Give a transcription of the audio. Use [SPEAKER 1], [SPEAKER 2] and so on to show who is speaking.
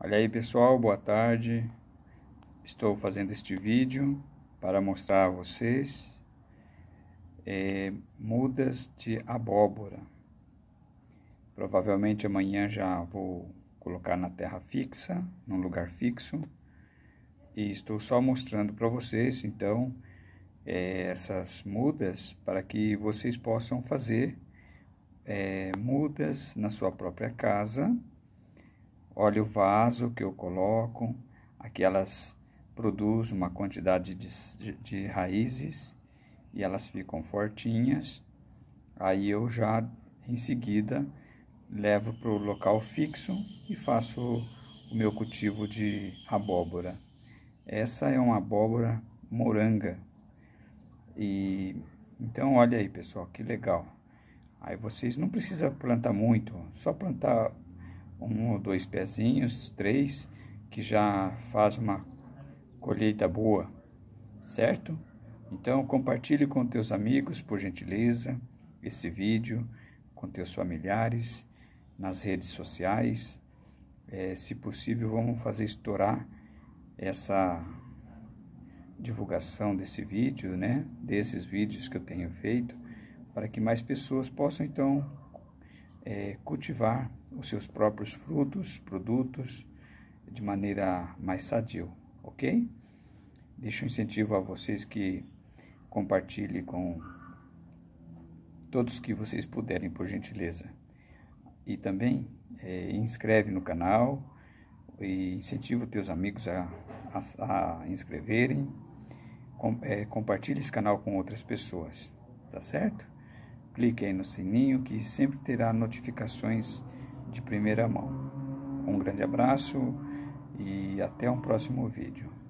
[SPEAKER 1] Olha aí pessoal, boa tarde. Estou fazendo este vídeo para mostrar a vocês é, mudas de abóbora. Provavelmente amanhã já vou colocar na terra fixa, num lugar fixo. E estou só mostrando para vocês, então, é, essas mudas para que vocês possam fazer é, mudas na sua própria casa Olha o vaso que eu coloco, aqui elas produzem uma quantidade de, de, de raízes e elas ficam fortinhas. Aí eu já em seguida levo para o local fixo e faço o meu cultivo de abóbora. Essa é uma abóbora moranga. E então olha aí, pessoal, que legal. Aí vocês não precisam plantar muito, só plantar um ou dois pezinhos, três, que já faz uma colheita boa, certo? Então compartilhe com teus amigos, por gentileza, esse vídeo, com teus familiares, nas redes sociais. É, se possível, vamos fazer estourar essa divulgação desse vídeo, né? Desses vídeos que eu tenho feito, para que mais pessoas possam então é, cultivar os seus próprios frutos, produtos, de maneira mais sadio, ok? Deixo um incentivo a vocês que compartilhem com todos que vocês puderem, por gentileza. E também é, inscreve no canal e incentiva os teus amigos a, a, a inscreverem. Com, é, compartilhe esse canal com outras pessoas, tá certo? clique aí no sininho que sempre terá notificações de primeira mão. Um grande abraço e até um próximo vídeo.